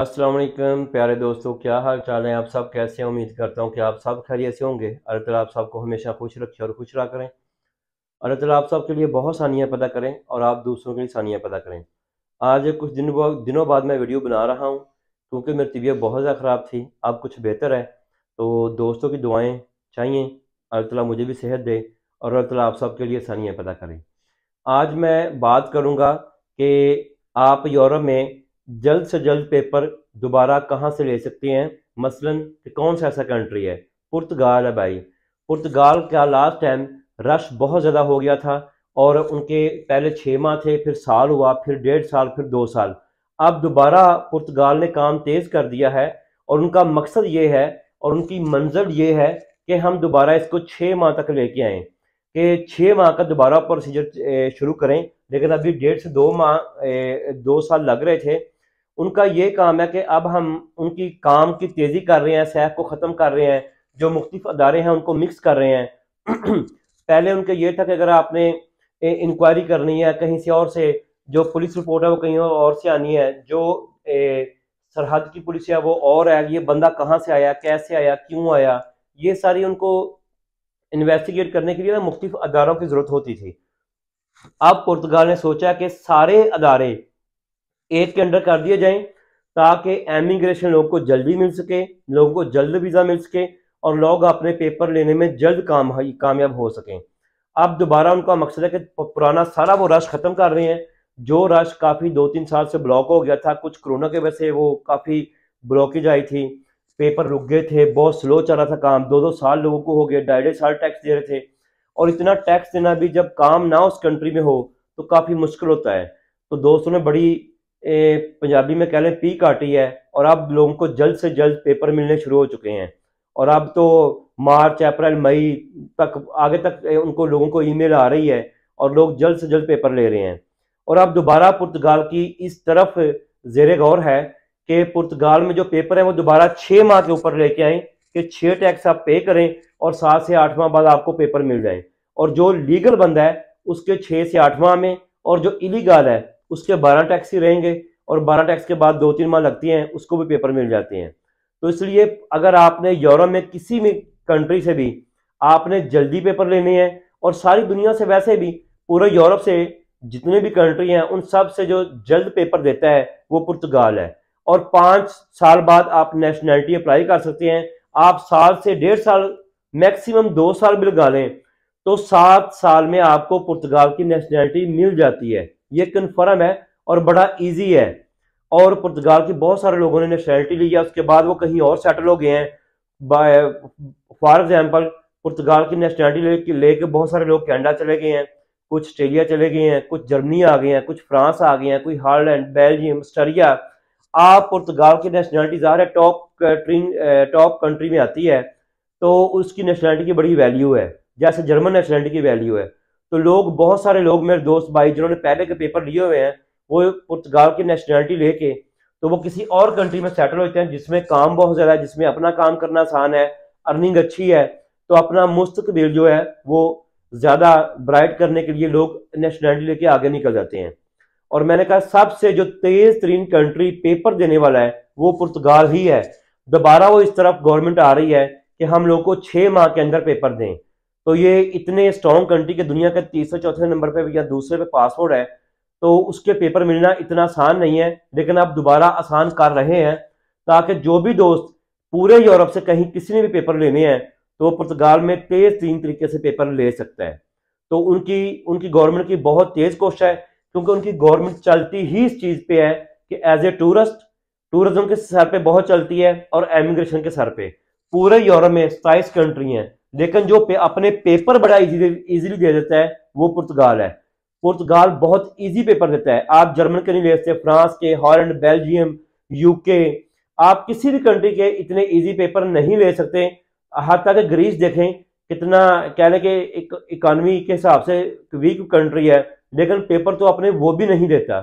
अस्सलाम वालेकुम प्यारे दोस्तों क्या हाल चाल है आप सब कैसे हैं उम्मीद करता हूँ कि आप सब खैरियत से होंगे अल्लाह ताला आप सबको हमेशा खुश रखे और खुश रहा करें अल्लाह ताला आप सब के लिए बहुत सानियाँ पैदा करें और आप दूसरों के लिए सानियाँ पैदा करें आज कुछ दिन दिनों बाद मैं वीडियो बना रहा हूँ क्योंकि मेरी तबीयत बहुत ज़्यादा ख़राब थी अब कुछ बेहतर है तो दोस्तों की दुआएँ चाहिए अल्लाह ताला मुझे भी सेहत दे और अल्लाह ताला आप सब के लिए सानियाँ पैदा करें आज मैं बात करूँगा कि आप यूरोप में जल्द से जल्द पेपर दोबारा कहाँ से ले सकते हैं मसलन कौन सा ऐसा कंट्री है पुर्तगाल है भाई पुर्तगाल का लास्ट टाइम रश बहुत ज़्यादा हो गया था और उनके पहले छः माह थे फिर साल हुआ फिर डेढ़ साल फिर दो साल अब दोबारा पुर्तगाल ने काम तेज़ कर दिया है और उनका मकसद ये है और उनकी मंजिल ये है कि हम दोबारा इसको छः माह तक लेके आएँ कि छः माह का दोबारा प्रोसीजर शुरू करें लेकिन अभी डेढ़ से दो माह दो साल लग रहे थे उनका ये काम है कि अब हम उनकी काम की तेज़ी कर रहे हैं सैफ को ख़त्म कर रहे हैं जो मुख्तफ अदारे हैं उनको मिक्स कर रहे हैं पहले उनका ये था कि अगर आपने इंक्वायरी करनी है कहीं से और से जो पुलिस रिपोर्ट है वो कहीं और से आनी है जो सरहद की पुलिस है वो और है ये बंदा कहाँ से आया कैसे आया क्यों आया ये सारी उनको इन्वेस्टिगेट करने के लिए ना मुख्तफ अदारों की ज़रूरत होती थी अब पुर्तगाल ने सोचा कि सारे अदारे एज के अंडर कर दिए जाएं ताकि एमिग्रेशन लोगों को जल्दी मिल सके लोगों को जल्द वीज़ा मिल सके और लोग अपने पेपर लेने में जल्द काम कामयाब हो सकें अब दोबारा उनका मकसद है कि पुराना सारा वो रश ख़त्म कर रहे हैं जो रश काफ़ी दो तीन साल से ब्लॉक हो गया था कुछ कोरोना की वजह से वो काफ़ी ब्लॉकेज आई थी पेपर रुक गए थे बहुत स्लो चल रहा था काम दो दो साल लोगों को हो गया ढाई ढाई साल टैक्स दे रहे थे और इतना टैक्स देना भी जब काम ना उस कंट्री में हो तो काफ़ी मुश्किल होता है तो दोस्तों ने बड़ी ए, पंजाबी में कह लें पी काटी है और अब लोगों को जल्द से जल्द पेपर मिलने शुरू हो चुके हैं और अब तो मार्च अप्रैल मई तक आगे तक उनको लोगों को ईमेल आ रही है और लोग जल्द से जल्द पेपर ले रहे हैं और अब दोबारा पुर्तगाल की इस तरफ जेर गौर है कि पुर्तगाल में जो पेपर है वो दोबारा छः माह के ऊपर लेके आए कि छः टैक्स आप पे करें और सात से आठ माह बाद आपको पेपर मिल जाए और जो लीगल बंदा है उसके छः से आठ माह में और जो इलीगल है उसके बारह टैक्स ही रहेंगे और बारह टैक्स के बाद दो तीन माह लगती हैं उसको भी पेपर मिल जाते हैं तो इसलिए अगर आपने यूरोप में किसी भी कंट्री से भी आपने जल्दी पेपर लेने हैं और सारी दुनिया से वैसे भी पूरे यूरोप से जितने भी कंट्री हैं उन सब से जो जल्द पेपर देता है वो पुर्तगाल है और पाँच साल बाद आप नेशनैलिटी अप्लाई कर सकते हैं आप साल से डेढ़ साल मैक्सिमम दो साल भी लगा लें तो सात साल में आपको पुर्तगाल की नेशनैलिटी मिल जाती है ये कन्फर्म है और बड़ा ईजी है और पुर्तगाल के बहुत सारे लोगों ने नेशनैलिटी है उसके बाद वो कहीं और सेटल हो गए हैं फॉर एग्जाम्पल पुर्तगाल की नेशनैलिटी लेके बहुत सारे लोग कैनेडा चले गए हैं कुछ ऑस्ट्रेलिया चले गए हैं कुछ जर्मनी आ गए हैं कुछ फ्रांस आ गए हैं कोई हॉलैंड बेल्जियम ऑस्ट्रेलिया आप पुर्तगाल की नेशनैलिटी ज़्यादा टॉप कंट्री टॉप कंट्री में आती है तो उसकी नेशनैलिटी की बड़ी वैल्यू है जैसे जर्मन नेशनैलिटी की वैल्यू है तो लोग बहुत सारे लोग मेरे दोस्त भाई जिन्होंने पहले के पेपर लिए हुए हैं वो पुर्तगाल की नेशनैलिटी लेके तो वो किसी और कंट्री में सेटल होते हैं जिसमें काम बहुत ज़्यादा है जिसमें अपना काम करना आसान है अर्निंग अच्छी है तो अपना मुस्तकबिल जो है वो ज़्यादा ब्राइट करने के लिए लोग नेशनैलिटी लेके आगे निकल जाते हैं और मैंने कहा सबसे जो तेज तरीन कंट्री पेपर देने वाला है वो पुर्तगाल ही है दोबारा वो इस तरफ गवर्नमेंट आ रही है कि हम लोग को छः माह के अंदर पेपर दें तो ये इतने स्ट्रॉन्ग कंट्री के दुनिया के तीसरे चौथे नंबर पे या दूसरे पे पासपोर्ट है तो उसके पेपर मिलना इतना आसान नहीं है लेकिन आप दोबारा आसान कर रहे हैं ताकि जो भी दोस्त पूरे यूरोप से कहीं किसी ने भी पेपर लेने हैं तो पुर्तगाल में तेज तीन तरीके से पेपर ले सकता है तो उनकी उनकी गवर्नमेंट की बहुत तेज कोशिश है क्योंकि उनकी गवर्नमेंट चलती ही इस चीज़ पे है कि एज ए टूरिस्ट टूरिज्म के सर पे बहुत चलती है और एमिग्रेशन के सर पे पूरे यूरोप में सताइस कंट्री हैं लेकिन जो पे, अपने पेपर बड़ा इजीली दे देता है वो पुर्तगाल है पुर्तगाल बहुत इजी पेपर देता है आप जर्मन के नहीं ले सकते फ्रांस के हॉलैंड बेल्जियम यूके आप किसी भी कंट्री के इतने इजी पेपर नहीं ले सकते हत्या कि ग्रीस देखें कितना कहने के कि इकॉनमी के हिसाब से वीक कंट्री है लेकिन पेपर तो अपने वो भी नहीं देता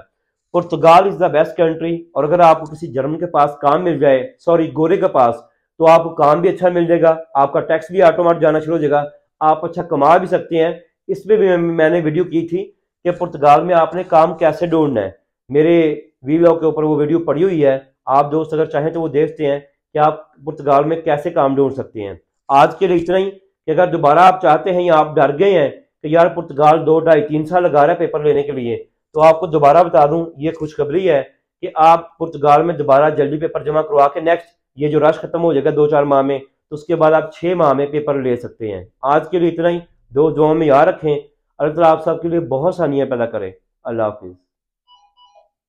Portugal is the best country और अगर आपको किसी जर्मन के पास काम मिल जाए सॉरी गोरे के पास तो आपको काम भी अच्छा मिल जाएगा आपका टैक्स भी ऑटोमेट जाना शुरू हो जाएगा आप अच्छा कमा भी सकते हैं इस पर भी मैंने वीडियो की थी कि पुर्तगाल में आपने काम कैसे ढूंढना है मेरे वी के ऊपर वो वीडियो पड़ी हुई है आप दोस्त अगर चाहें तो वो देखते हैं कि आप पुर्तगाल में कैसे काम ढूंढ सकते हैं आज के लिए इतना ही कि अगर दोबारा आप चाहते हैं या आप डर गए हैं कि यार पुर्तगाल दो ढाई तीन साल लगा रहा है पेपर लेने के लिए तो आपको दोबारा बता दूं ये खुशखबरी है कि आप पुर्तगाल में दोबारा जल्दी पेपर जमा करवा के नेक्स्ट ये जो रश खत्म हो जाएगा दो चार माह में तो उसके बाद आप छः माह में पेपर ले सकते हैं आज के लिए इतना ही दो दुआ में याद रखें अल्लाह तला आप सबके लिए बहुत सानियाँ पैदा करें अल्लाह हाफिज़